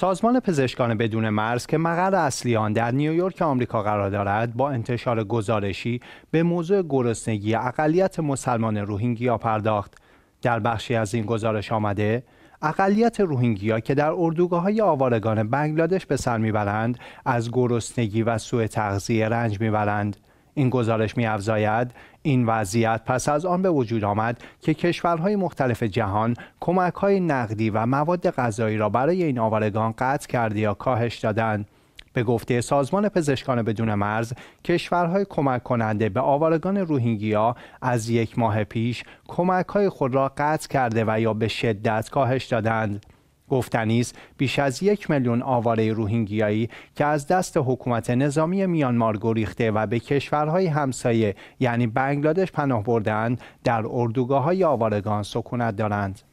سازمان پزشکان بدون مرز که مقر اصلی آن در نیویورک آمریکا قرار دارد با انتشار گزارشی به موضوع گرسنگی اقلیت مسلمان روهینگیا پرداخت در بخشی از این گزارش آمده اقلیت روهینگیا که در اردوگاه های آوارگان بنگلادش به سر میبرند از گرسنگی و سوء تغذیه رنج میبرند این گزارش می افزاید این وضعیت پس از آن به وجود آمد که کشورهای مختلف جهان کمک های نقدی و مواد غذایی را برای این آوارگان قطع کرده یا کاهش دادند. به گفته سازمان پزشکان بدون مرز کشورهای کمک کننده به آوارگان روهینگیا از یک ماه پیش کمک های خود را قطع کرده و یا به شدت کاهش دادند گفتنی بیش از یک میلیون آواره روهینگیایی که از دست حکومت نظامی میانمار گریخته و به کشورهای همسایه یعنی بنگلادش پناه بردند در اردوگاه های آوارگان سکونت دارند